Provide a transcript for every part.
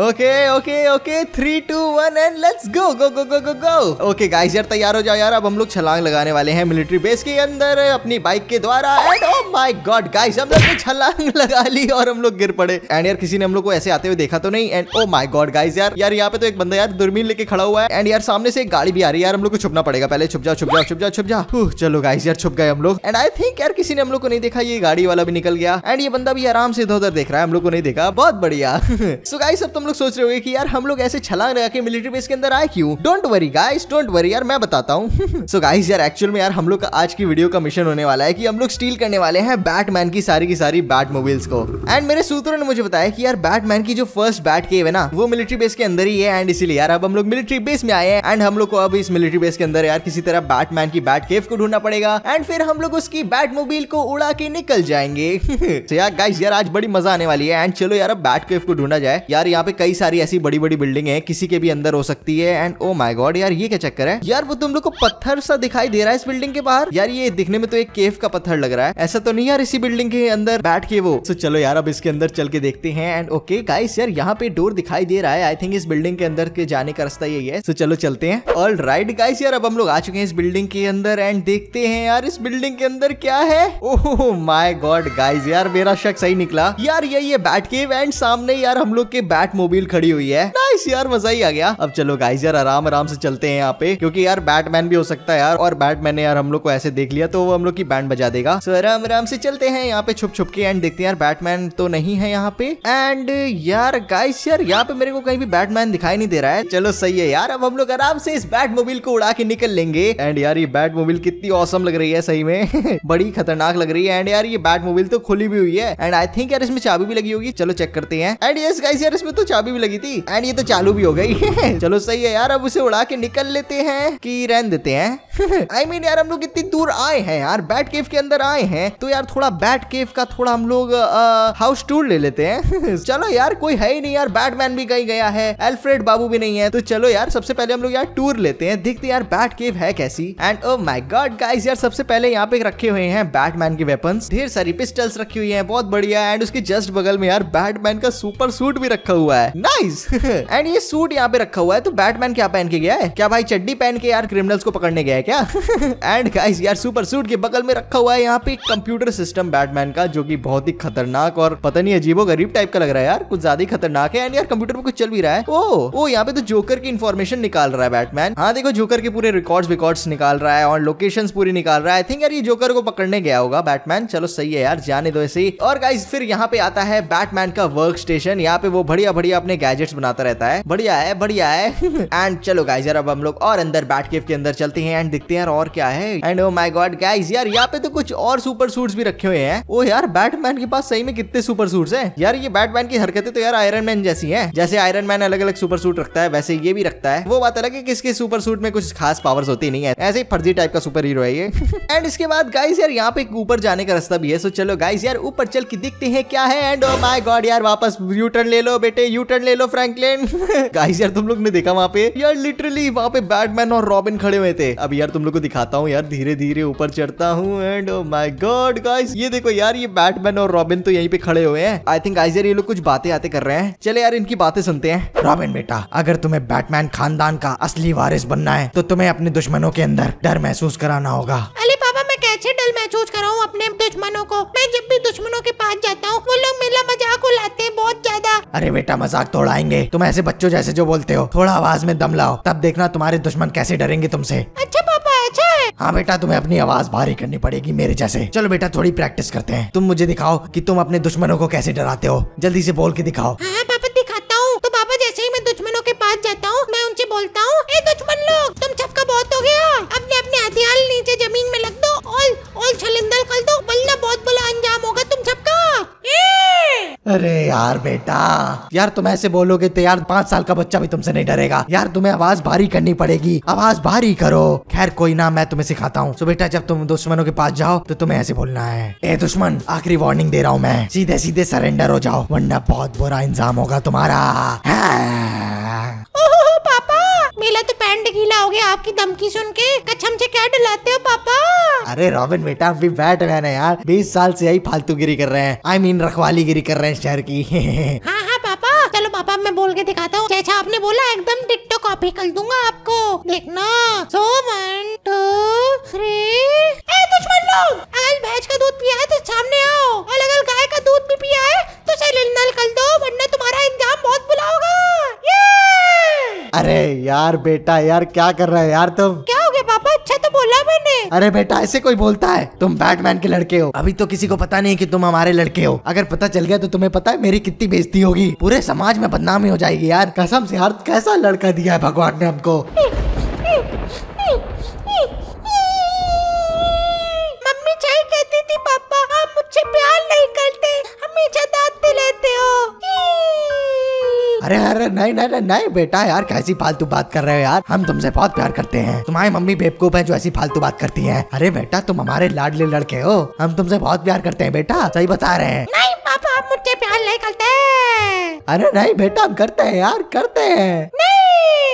Okay okay okay three two one and let's go go go go go go okay guys यार तैयार हो जाओ यार अब हम लोग छलांग लगाने वाले हैं मिलिट्री बेस के अंदर अपनी बाइक के द्वारा and oh my God guys हम लोग ने छलांग लगा ली और हम लोग गिर पड़े एंड यार किसी ने हम लोग को ऐसे आते हुए देखा तो नहीं and oh my God guys यार यार यहाँ पे तो एक बंदा यार दुर्मीन लेके खड़ा हुआ है एंड यार सामने से एक गाड़ी भी आ रही है यार हम लोग को छुपना पड़ेगा पहले छुप जाओ छुप जाओ छुप जाओ छुप जा चलो गाइज यार छुप गए हम लोग एंड आई थिंक यार किसी ने हम लोग को नहीं देखा ये गाड़ी वाला भी निकल गया एंड ये बंदा भी आराम से इधर उधर देख रहा है हम लोग को नहीं देखा बहुत बढ़िया सो गाइस अब तो तुम लोग सोच रहे होगे कि यार हम लोग ऐसे छलांग लगा के मिलिट्री बेस के अंदर आए क्यों don't worry guys don't worry यार मैं बताता हूँ सो गाइस यार एक्चुअल में यार हम लोग का आज की वीडियो का मिशन होने वाला है कि हम लोग स्टील करने वाले हैं बैटमैन की सारी की सारी बैट मोबाइल्स को एंड मेरे सूत्रों ने मुझे बताया कि यार बैटमैन की जो फर्स्ट बैट केव है ना वो मिलिट्री बेस के अंदर ही है एंड इसीलिए यार अब हम लोग मिलिट्री बेस में आए हैं एंड हम लोग को अब इस मिलिट्री बेस के अंदर यार किसी तरह बैटमैन की बैट केव को ढूंढना पड़ेगा एंड फिर हम लोग उसकी बैट मोबाइल को उड़ा के निकल जाएंगे तो यार गाइस यार आज बड़ी मजा आने वाली है एंड चलो यार अब बैट केव को ढूंढा जाए यार यहाँ पे पे कई सारी ऐसी बड़ी बड़ी बिल्डिंग है किसी के भी अंदर हो सकती है एंड ओ माई गॉड यार ये क्या चक्कर है यार वो तुम लोग को पत्थर सा दिखाई दे रहा है इस बिल्डिंग के बाहर यार ये दिखने में तो एक केव का पत्थर लग रहा है ऐसा तो नहीं यार इसी बिल्डिंग के अंदर बैठ के वो तो चलो यार अब इसके अंदर चल के देखते हैं एंड ओके गाइस यार यहाँ पे डोर दिखाई दे रहा है आई थिंक इस बिल्डिंग के अंदर के जाने का रास्ता यही है तो चलो चलते हैं ऑल राइट गाइस यार अब हम लोग आ चुके हैं इस बिल्डिंग के अंदर एंड देखते हैं यार इस बिल्डिंग के अंदर क्या है ओह माई गॉड गाइज यार मेरा शक सही निकला यार यही है बैट केव एंड सामने यार हम लोग के बैट मोबाइल खड़ी हुई है नाइस यार मजा ही आ गया अब चलो गाइस यार आराम आराम से चलते हैं यहाँ पे क्योंकि यार बैटमैन भी हो सकता है यार और बैटमैन ने यार हम लोग को ऐसे देख लिया तो वो हम लोग की बैंड बजा देगा सो आराम आराम से चलते हैं यहाँ पे छुप छुप के एंड देखते हैं यार बैटमैन तो नहीं है यहाँ पे एंड यार गाइस यार यहाँ पे मेरे को कहीं भी बैटमैन दिखाई नहीं दे रहा है चलो सही है यार अब हम लोग आराम से इस बैट मोबाइल को उड़ा के निकल लेंगे एंड यार ये बैट मोबाइल कितनी औसम लग रही है सही में बड़ी खतरनाक लग रही है एंड यार ये बैट मोबाइल तो खुली भी हुई है एंड आई थिंक यार इसमें चाबी भी लगी होगी चलो चेक करते हैं एंड यस गाइस यार इसमें तो चाबी भी लगी थी एंड ये तो चालू भी हो गई चलो सही है यार अब उसे उड़ा के निकल लेते हैं कि रहन देते हैं आई I मीन mean, यार हम लोग इतनी दूर आए हैं यार बैट केव के अंदर आए हैं तो यार थोड़ा बैट केव का थोड़ा हम लोग हाउस टूर ले लेते हैं चलो यार कोई है ही नहीं यार बैटमैन भी कहीं गया है एल्फ्रेड बाबू भी नहीं है तो चलो यार सबसे पहले हम लोग यार टूर लेते हैं देखते यार बैट केव है कैसी and oh my God guys यार सबसे पहले यहाँ पे रखे हुए हैं बैटमैन के वेपन ढेर सारी पिस्टल्स रखी हुई है बहुत बढ़िया एंड उसके जस्ट बगल में यार बैटमैन का सुपर सूट भी रखा हुआ है है नाइस एंड ये सूट यहाँ पे रखा हुआ है तो बैटमैन क्या पहन के गया है क्या भाई चड्डी पहन के यार क्रिमिनल्स को पकड़ने गया है क्या एंड गाइस यार सुपर सूट के बगल में रखा हुआ है यहाँ पे कंप्यूटर सिस्टम बैटमैन का जो की बहुत ही खतरनाक और पता नहीं अजीबो गरीब टाइप का लग रहा है यार कुछ ज्यादा ही खतरनाक है एंड यार कंप्यूटर में कुछ चल भी रहा है ओ oh, ओ oh, यहाँ पे तो जोकर की इन्फॉर्मेशन निकाल रहा है बैटमैन हाँ देखो जोकर के पूरे रिकॉर्ड रिकॉर्ड्स निकाल रहा है और लोकेशन पूरी निकाल रहा है आई थिंक यार ये जोकर को पकड़ने गया होगा बैटमैन चलो सही है यार जाने दो ऐसे ही और गाइस फिर यहाँ पे आता है बैटमैन का वर्क स्टेशन यहाँ पे वो बढ़िया बढ़िया अपने गैजेट्स बनाता रहता है बढ़िया है बढ़िया है एंड चलो गाइज यार अब हम लोग और अंदर बैट केव के अंदर चलते हैं एंड देखते हैं और क्या है and oh my God guys यार यहाँ पे तो कुछ और सुपर सूट्स भी रखे हुए हैं वो यार बैटमैन के पास सही में कितने सुपर सूट्स है यार ये बैटमैन की हरकतें तो यार आयरन मैन जैसी है जैसे आयरन मैन अलग अलग सुपर सूट रखता है वैसे ये भी रखता है वो बात अलग है किसके सुपर सूट में कुछ खास पावर्स होती नहीं है ऐसे ही फर्जी टाइप का सुपर हीरो है ये एंड इसके बाद गाइस यार यहाँ पे ऊपर जाने का रास्ता भी है सो चलो गाइस यार ऊपर चल के देखते हैं क्या है एंड ओ माय गॉड यार वापस यू टर्न ले लो बेटे यू टर्न ले लो फ्रैंकलिन गाइस यार तुम लोग ने देखा वहाँ पे यार लिटरली वहाँ पे बैटमैन और रॉबिन खड़े हुए थे अब यार तुम लोग को दिखाता हूँ यार धीरे धीरे ऊपर चढ़ता हूँ एंड माय गॉड गाइस ये देखो यार ये बैटमैन और रॉबिन तो यहीं पे खड़े हुए हैं आई थिंक गाइस यार ये लोग कुछ बातें आते कर रहे हैं चले यार इनकी बातें सुनते हैं रॉबिन बेटा अगर तुम्हें बैटमैन खानदान का असली वारिस बनना है तो तुम्हें अपने दुश्मनों के अंदर डर महसूस कराना होगा अरे पापा मैं कैसे डर महसूस कर रहा हूँ अपने दुश्मनों को मैं जब भी दुश्मनों के पास जाता हूँ अरे बेटा मजाक तोड़ाएंगे तुम ऐसे बच्चों जैसे जो बोलते हो थोड़ा आवाज में दम लाओ तब देखना तुम्हारे दुश्मन कैसे डरेंगे तुमसे अच्छा पापा अच्छा है हाँ बेटा तुम्हें अपनी आवाज भारी करनी पड़ेगी मेरे जैसे चलो बेटा थोड़ी प्रैक्टिस करते हैं तुम मुझे दिखाओ कि तुम अपने दुश्मनों को कैसे डराते हो जल्दी से बोल के दिखाओ हाँ पापा दिखाता हूँ तो पापा जैसे ही मैं दुश्मनों के पास जाता हूँ मैं उनसे बोलता हूँ दुश्मन लोग तुम छपका बहुत हो गया अपने अपने हथियार नीचे जमीन में लग अरे यार बेटा यार तुम ऐसे बोलोगे तो यार पांच साल का बच्चा भी तुमसे नहीं डरेगा यार तुम्हें आवाज भारी करनी पड़ेगी आवाज भारी करो खैर कोई ना मैं तुम्हें सिखाता हूँ बेटा जब तुम दुश्मनों के पास जाओ तो तुम्हें ऐसे बोलना है ए दुश्मन आखिरी वार्निंग दे रहा हूँ मैं सीधे सीधे सरेंडर हो जाओ वरना बहुत बुरा इंजाम होगा तुम्हारा हाँ। मेला तो पैंट गीला हो गया आपकी धमकी सुन के कछम से क्या डलाते हो पापा अरे रॉबिन बेटा अभी बैठ मैन ना यार बीस साल से यही फालतू गिरी कर रहे हैं आई I मीन mean, रखवाली गिरी कर रहे हैं शहर की हाँ हाँ पापा चलो पापा मैं बोल के दिखाता हूँ जैसा आपने बोला एकदम डिट्टो कॉपी कर दूंगा आपको देखना सो वन टू थ्री दुश्मन लोग अगर भैंस का दूध पिया है तो सामने आओ और अगर गाय का दूध भी पिया है तो नल कर दो वरना तुम्हारा इंजाम बहुत बुला होगा अरे यार बेटा यार क्या कर रहे है यार तुम क्या हो गया पापा अच्छा तो बोला मैंने अरे बेटा ऐसे कोई बोलता है तुम बैटमैन के लड़के हो अभी तो किसी को पता नहीं कि तुम हमारे लड़के हो अगर पता चल गया तो तुम्हें पता है मेरी कितनी बेइज्जती होगी पूरे समाज में बदनामी हो जाएगी यार कसम से यार कैसा लड़का दिया है भगवान ने हमको अरे अरे नहीं नहीं नहीं, नहीं बेटा यार कैसी फालतू बात कर रहे हो यार हम तुमसे बहुत प्यार करते हैं तुम्हारी मम्मी बेवकूफ है जो ऐसी फालतू बात करती है अरे बेटा तुम हमारे लाडले लड़के हो हम तुमसे बहुत प्यार करते हैं बेटा सही बता रहे हैं नहीं पापा आप मुझसे प्यार नहीं करते अरे नहीं बेटा हम करते हैं यार करते हैं नहीं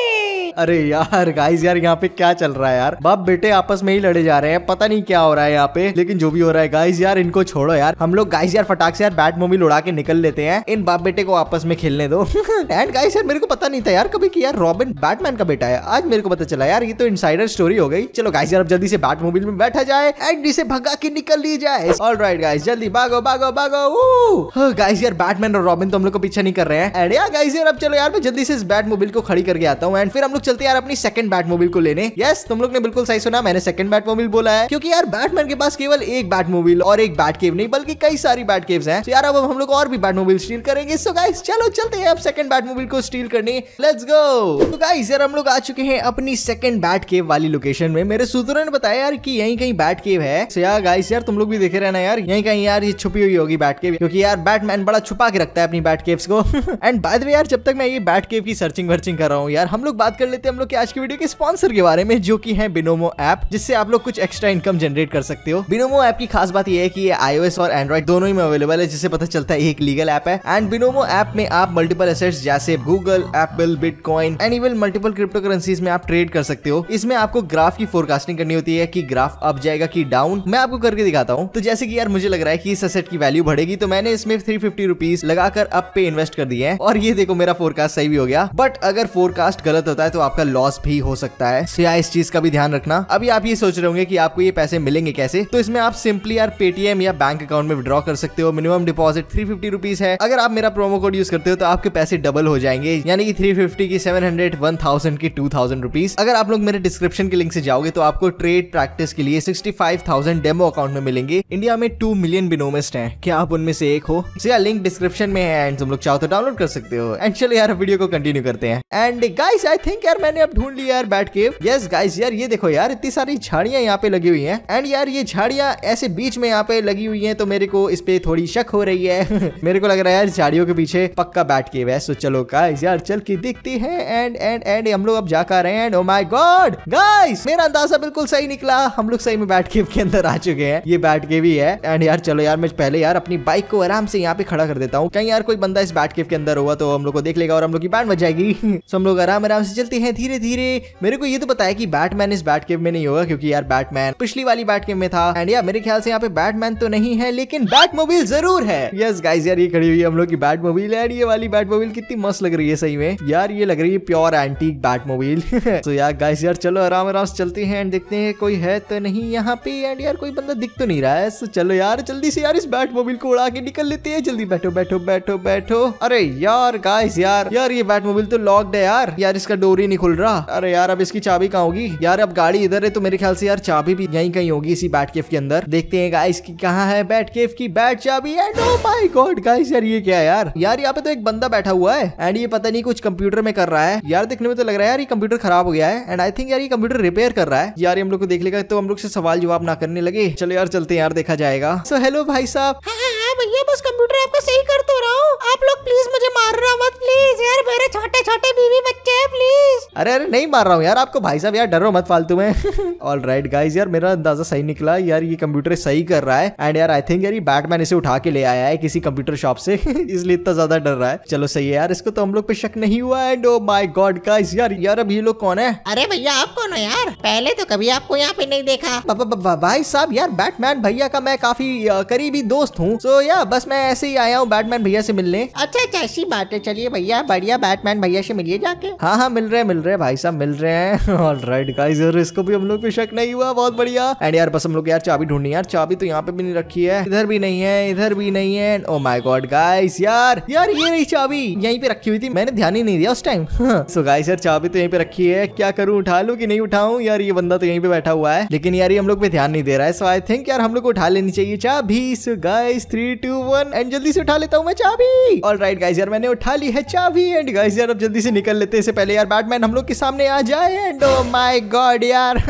अरे यार गाइस यार यहाँ पे क्या चल रहा है यार बाप बेटे आपस में ही लड़े जा रहे हैं पता नहीं क्या हो रहा है यहाँ पे लेकिन जो भी हो रहा है गाइस यार इनको छोड़ो यार हम लोग गाइस यार फटाक से यार बैट मोबिल उड़ा के निकल लेते हैं इन बाप बेटे को आपस में खेलने दो एंड गाइस यार मेरे को पता नहीं था यार कभी की यार रॉबिन बैटमैन का बेटा है आज मेरे को पता चला यार ये तो इनसाइडर स्टोरी हो गई चलो गाइस यार अब जल्दी से बैट मोबिल में बैठा जाए एंड इसे भगा के निकल ली जाए ऑल राइट गाइस जल्दी भागो भागो भागो गाइस यार बैटमैन और रॉबिन तो हम लोग को पीछा नहीं कर रहे हैं एंड यार गाइस यार अब चलो यार मैं जल्दी से इस बैट मोबिल को खड़ी करके आता हूँ एंड फिर हम लोग चलते यार अपनी सेकंड बैट मोबिल को लेने यस तुम लोग ने बिल्कुल सही सुना मैंने सेकंड बैट मोबिल बोला है क्योंकि यार बैटमैन के पास केवल एक बैट मोबिल और एक बैट केव नहीं बल्कि कई सारी बैट केव है तो यार अब हम लोग और भी बैट मोबिल स्टील करेंगे सो गाइस चलो चलते हैं अब सेकंड बैट मोबिल को स्टील करने लेट्स गो तो गाइस यार हम लोग आ चुके हैं अपनी सेकंड बैट केव वाली लोकेशन में मेरे सूत्रों ने बताया यार कि यहीं कहीं बैट केव है सो यार गाइस यार तुम लोग भी देखे रहना यार यहीं कहीं यार ये छुपी हुई होगी बैट केव क्योंकि यार बैटमैन बड़ा छुपा के रखता है अपनी बैट केव्स को एंड बाय द वे यार जब तक मैं ये बैट केव की सर्चिंग वर्चिंग कर रहा हूँ यार हम लोग बात कर लेते लेते हैं हम लोग के आज की वीडियो के स्पॉन्सर के बारे में जो कि है बिनोमो ऐप जिससे आप लोग कुछ एक्स्ट्रा इनकम जनरेट कर सकते हो बिनोमो ऐप की खास बात यह है कि ये आईओएस और एंड्रॉइड दोनों ही में अवेलेबल है जिससे पता चलता है एक लीगल ऐप है एंड बिनोमो ऐप में आप मल्टीपल एसेट्स जैसे Google Apple bitcoin and even multiple crypto currencies में आप ट्रेड कर सकते हो इसमें आपको ग्राफ की फोरकास्टिंग करनी होती है की ग्राफ अप जाएगा की डाउन मैं आपको करके दिखाता हूँ तो जैसे की यार मुझे लग रहा है की इस असेट की वैल्यू बढ़ेगी तो मैंने इसमें थ्री फिफ्टी रुपीज लगाकर अप पे इन्वेस्ट कर दिए है और ये देखो मेरा फोरकास्ट सही भी हो गया बट अगर फोरकास्ट गलत होता है तो तो आपका लॉस भी हो सकता है सो इस चीज का भी ध्यान रखना अभी आप ये सोच रहे होंगे कि आपको ये पैसे मिलेंगे कैसे तो इसमें आप सिंपली यार पेटीएम या बैंक अकाउंट में विड्रॉ कर सकते हो minimum deposit three fifty rupees है अगर आप मेरा प्रोमो कोड यूज करते हो तो आपके पैसे डबल हो जाएंगे यानी कि थ्री फिफ्टी की सेवन हंड्रेड वन थाउजेंड की टू थाउजेंड रुपीज अगर आप लोग मेरे डिस्क्रिप्शन के लिंक से जाओगे तो आपको ट्रेड प्रैक्टिस के लिए sixty five thousand demo account में मिलेंगे इंडिया में टू मिलियन बिनोमिस्ट है क्या आप उनमें से एक हो सो या लिंक डिस्क्रिप्शन में है एंड तुम लोग चाहो तो डाउनलोड कर सकते हो एंड चलो यार वीडियो को कंटिन्यू करते हैं एंड गाइस आई थिंक यार मैंने अब ढूंढ लिया यार बैट केव यस गाइस यार ये देखो यार इतनी सारी झाड़ियां यहाँ पे लगी हुई हैं एंड यार ये झाड़ियां ऐसे बीच में यहाँ पे लगी हुई हैं तो मेरे को इस पे थोड़ी शक हो रही है मेरे को लग रहा है यार झाड़ियों के पीछे पक्का बैट केव है सो तो चलो गाइस यार चल के देखते है एंड एंड एंड हम लोग अब जा कर रहे हैं and oh my God guys मेरा अंदाजा बिल्कुल सही निकला हम लोग सही में बैट केव के अंदर आ चुके हैं ये बैट केव ही है एंड यार चलो यार मैं पहले यार अपनी बाइक को आराम से यहाँ पे खड़ा कर देता हूँ कहीं यार कोई बंदा इस बैट केव के अंदर हुआ तो हम लोग को देख लेगा और हम लोग की बैंड बच जाएगी सो हम लोग आराम आराम से चलते हैं धीरे धीरे मेरे को ये तो बताया कि बैटमैन इस बैट केव में नहीं होगा क्योंकि यार बैटमैन पिछली वाली बैट केव में था एंड यार मेरे ख्याल से यहाँ पे बैटमैन तो नहीं है लेकिन बैट बैटमोबिल जरूर है यस गाइज यार ये खड़ी हुई हम लोग की बैट बैटमोबिल एंड ये वाली बैट बैटमोबिल कितनी मस्त लग रही है सही में यार ये लग रही है प्योर एंटीक बैटमोबिल तो यार गाइज यार चलो आराम आराम से चलते हैं एंड देखते हैं कोई है तो नहीं यहाँ पे एंड यार कोई बंदा दिख तो नहीं रहा है तो चलो यार जल्दी से यार इस बैट बैटमोबिल को उड़ा के निकल लेते हैं जल्दी बैठो बैठो बैठो बैठो अरे यार गाइस यार यार ये बैट बैटमोबिल तो लॉक्ड है यार यार इसका डोरी भी नहीं खुल रहा अरे यार अब इसकी चाबी कहाँ होगी यार अब गाड़ी इधर है तो मेरे ख्याल से यार चाबी भी यहीं कहीं होगी इसी बैट केफ के अंदर देखते हैं गाइस की कहाँ है बैट केफ की बैट चाबी एंड माय गॉड गाइस यार ये क्या यार यार यहाँ पे तो एक बंदा बैठा हुआ है एंड ये पता नहीं कुछ कंप्यूटर में कर रहा है यार देखने में तो लग रहा है यार ये कंप्यूटर खराब हो गया है एंड आई थिंक यार ये कंप्यूटर रिपेयर कर रहा है यार हम लोग को देख लेगा तो हम लोग से सवाल जवाब ना करने लगे चलो यार चलते यार देखा जाएगा सो हेलो भाई साहब हाँ, हाँ, है हाँ भैया बस कंप्यूटर आपका सही कर तो रहा हूँ आप लोग प्लीज मुझे मार रहा मत प्लीज यार मेरे छोटे छोटे बीवी बच्चे हैं प्लीज अरे अरे नहीं मार रहा हूँ यार आपको भाई साहब यार डरो मत फालतू में ऑल राइट गाइज यार मेरा अंदाजा सही निकला यार ये कंप्यूटर सही कर रहा है एंड यार आई थिंक यार ये बैटमैन इसे उठा के ले आया है किसी कंप्यूटर शॉप से इसलिए इतना ज्यादा डर रहा है चलो सही है यार इसको तो हम लोग पे शक नहीं हुआ and oh my God guys यार यार अब ये लोग कौन है अरे भैया आप कौन हो यार पहले तो कभी आपको यहाँ पे नहीं देखा भाई साहब यार बैटमैन भैया का मैं काफी करीबी दोस्त हूँ सो या बस मैं ऐसे ही आया हूँ बैटमैन भैया से मिलने अच्छा अच्छा ऐसी बात है चलिए भैया बढ़िया बैटमैन भैया से मिलिए जाके हाँ हाँ मिल रहे हैं मिल रहे हैं भाई साहब मिल रहे हैं ऑल राइट गाइस और इसको भी हम लोग पे शक नहीं हुआ बहुत बढ़िया एंड यार बस हम लोग यार चाबी ढूंढनी यार चाबी तो यहाँ पे भी नहीं रखी है इधर भी नहीं है इधर भी नहीं है ओ माई गॉड गाइस यार यार ये नहीं चाबी यहीं पे रखी हुई थी मैंने ध्यान ही नहीं दिया उस टाइम सो गाइस यार चाबी तो यहीं पे रखी है क्या करूँ उठा लू की नहीं उठाऊ यार ये बंदा तो यहीं पे बैठा हुआ है लेकिन यार ये हम लोग पे ध्यान नहीं दे रहा है सो आई थिंक यार हम लोग को उठा लेनी चाहिए चाबी so guys three three two one and जल्दी से उठा लेता हूँ मैं चाबी ऑल राइट गाइज यार मैंने उठा ली है चाबी एंड गाइज यार अब जल्दी से निकल लेते हैं इससे पहले यार बैटमैन हम लोग के सामने आ जाए एंड माई गॉड यार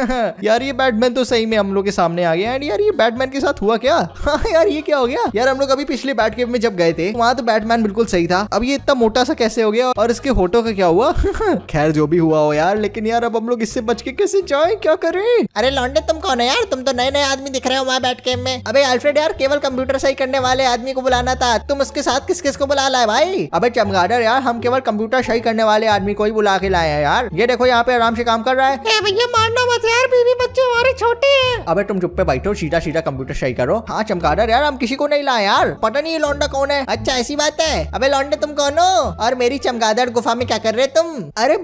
यार ये बैटमैन तो सही में हम लोग के सामने आ गया एंड यार ये बैटमैन के साथ हुआ क्या यार ये क्या हो गया यार हम लोग अभी पिछले बैट के में जब गए थे वहां तो बैटमैन बिल्कुल सही था अब ये इतना मोटा सा कैसे हो गया और इसके होटो का क्या हुआ खैर जो भी हुआ हो यार लेकिन यार अब हम लोग इससे बच के कैसे जाए क्या करें अरे लॉन्डे तुम कौन है यार तुम तो नए नए आदमी दिख रहे हो वहाँ बैट के में अभी अल्फ्रेड यार केवल कंप्यूटर सही करने वाले आदमी को बुलाना था तुम उसके साथ किस किस को बुला लाए भाई अबे चमगाडर यार हम केवल कंप्यूटर सही करने वाले आदमी को ही बुला के लाए हैं यार ये देखो यहाँ पे आराम से काम कर रहा है भैया मारना मत यार बीवी बच्चे हमारे छोटे हैं अबे तुम चुप पे बैठो सीधा सीधा कंप्यूटर सही करो हाँ चमकादर यार हम किसी को नहीं लाए यार पता नहीं लौंडा कौन है अच्छा ऐसी बात है अबे लौंडे तुम कौन हो और मेरी चमकादर गुफा में क्या कर रहे तुम अरे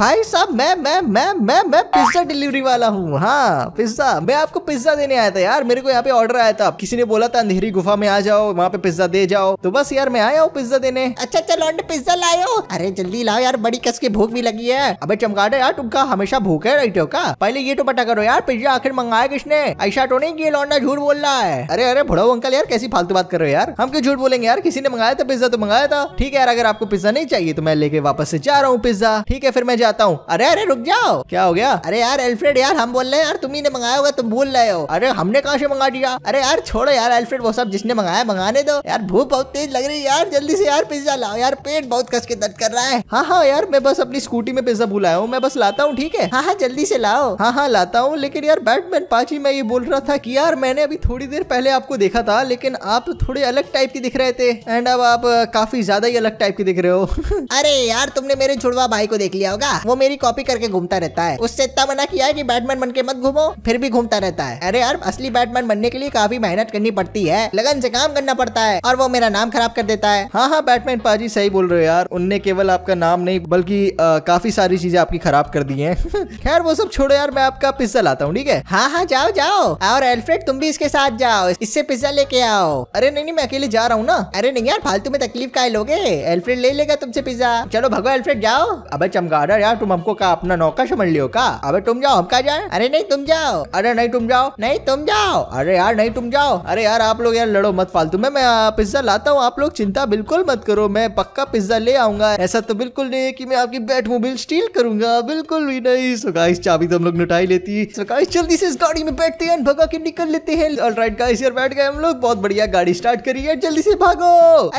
भाई साहब मैं मैं मैं मैं मैं पिज्जा डिलीवरी वाला हूँ हाँ पिज्जा मैं आपको पिज्जा देने आया था यार मेरे को यहाँ पे ऑर्डर आया था किसी ने बोला था अंधेरी गुफा में आ जाओ वहाँ पे पिज्जा दे जाओ तो बस यार मैं आया हूँ पिज्जा देने अच्छा अच्छा लॉन्डे पिज्जा लाओ अरे जल्दी लाओ यार बड़ी कस की भूख भी लगी है अबे चमगाटा यार तुमका हमेशा भूख है राइटो का पहले ये तो पता करो यार पिज्जा आखिर मंगाया किसने ऐसा तो नहीं की लौंडा झूठ बोल रहा है अरे अरे भड़ो अंकल यार कैसी फालतू बात कर रहे हो यार हम क्यों झूठ बोलेंगे यार किसी ने मंगाया था पिज्जा तो मंगाया था ठीक है यार अगर आपको पिज्जा नहीं चाहिए तो मैं लेके वापस से जा रहा हूँ पिज्जा ठीक है फिर मैं जाता हूँ अरे अरे रुक जाओ क्या हो गया अरे यार एल्फ्रेड यार हम बोल रहे हैं यार तुम्ही ने मंगाया होगा तुम भूल रहे हो अरे हमने कहा से मंगा दिया अरे यार छोड़ो यार एल्फ्रेड वो सब जिसने जिसने मंगाया मंगाने दो यार भूख बहुत तेज लग रही है यार जल्दी से यार पिज्जा लाओ यार पेट बहुत कस के दर्द कर रहा है हाँ हाँ यार मैं बस अपनी स्कूटी में पिज्जा बुलाया हूँ मैं बस लाता हूँ ठीक है हाँ हाँ जल्दी से लाओ हाँ हाँ लाता हूँ लेकिन यार बैटमैन पाची मैं ये बोल रहा था की यार मैंने अभी थोड़ी देर पहले आपको देखा था लेकिन आप थोड़े अलग टाइप के दिख रहे थे एंड अब आप काफी ज्यादा ही अलग टाइप के दिख रहे हो अरे यार तुमने मेरे जुड़वा भाई को देख लिया होगा वो मेरी कॉपी करके घूमता रहता है उससे इतना मना किया है कि बैटमैन बन के मत घूमो फिर भी घूमता रहता है अरे यार असली बैटमैन बनने के लिए काफी मेहनत करनी पड़ती है लगन से काम करना पड़ता है और वो मेरा नाम खराब कर देता है हाँ हाँ बैटमैन पाजी सही बोल रहे हो यार उनने केवल आपका नाम नहीं बल्कि काफी सारी चीजें आपकी खराब कर दी है खैर वो सब छोड़ो यार मैं आपका पिज्जा लाता हूँ ठीक है हाँ हाँ जाओ जाओ और एल्फ्रेड तुम भी इसके साथ जाओ इससे पिज्जा लेके आओ अरे नहीं नहीं मैं अकेले जा रहा हूँ ना अरे नहीं यार फालतू में तकलीफ का लोगे एल्फ्रेड ले लेगा तुमसे पिज्जा चलो भगो एल्फ्रेड जाओ अबे चमगाड़ा यार तुम हमको का अपना नौका समझ लियो का अब तुम जाओ हम कहा जाए अरे नहीं तुम जाओ अरे नहीं तुम जाओ नहीं तुम जाओ अरे यार नहीं तुम जाओ अरे यार आप लोग यार लड़ो मत फालतू में मैं पिज्जा लाता हूँ आप लोग चिंता बिल्कुल मत करो मैं पक्का पिज्जा ले आऊंगा ऐसा तो बिल्कुल नहीं है कि मैं आपकी बैट मोबाइल स्टील करूंगा बिल्कुल भी नहीं सुखाई चाबी तो हम लोग नुटाई लेती है गाइस जल्दी से इस गाड़ी में बैठते हैं भगा के निकल लेते हैं ऑल गाइस यार बैठ गए हम लोग बहुत बढ़िया गाड़ी स्टार्ट करी है जल्दी से भागो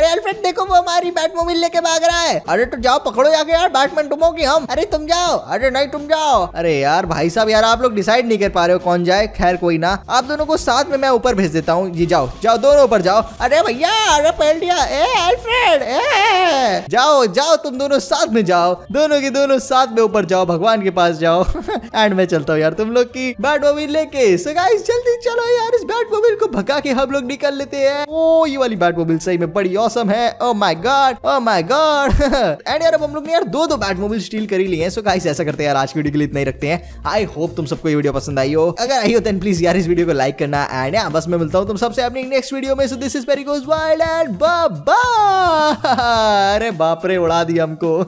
अरे अल्फ्रेड देखो वो हमारी बैट मोबाइल लेके भाग रहा है अरे तो जाओ पकड़ो जाके यार बैटमैन की हम अरे तुम जाओ अरे नहीं तुम जाओ अरे यार भाई साहब यार आप लोग डिसाइड नहीं कर पा रहे हो कौन जाए खैर कोई ना आप दोनों को साथ में मैं ऊपर भेज देता हूँ जी जाओ जाओ दो दोनों ऊपर जाओ अरे भैया अरे पहल लिया ए अल्फ्रेड ए जाओ जाओ तुम दोनों साथ में जाओ दोनों की दोनों साथ में ऊपर जाओ भगवान के पास जाओ एंड मैं चलता हूँ यार तुम लोग की बैट मोबिल लेके सो गाइस जल्दी चलो यार इस बैट मोबिल को भगा के हम लोग निकल लेते हैं ओ ये वाली बैट मोबिल सही में बड़ी औसम है oh my God oh my God and यार अब हम लोग ने यार दो दो बैट मोबिल स्टील कर ही लिए हैं सो गाइस ऐसा करते हैं यार आज की वीडियो के लिए इतना ही रखते हैं आई होप तुम सबको ये वीडियो पसंद आई हो अगर आई हो देन प्लीज यार इस वीडियो को लाइक करना एंड बस मैं मिलता हूँ तुम सबसे अपनी नेक्स्ट वीडियो में सो दिस इज पेरिकोज वाइल्ड एंड बाय अरे बाप रे उड़ा दिया हमको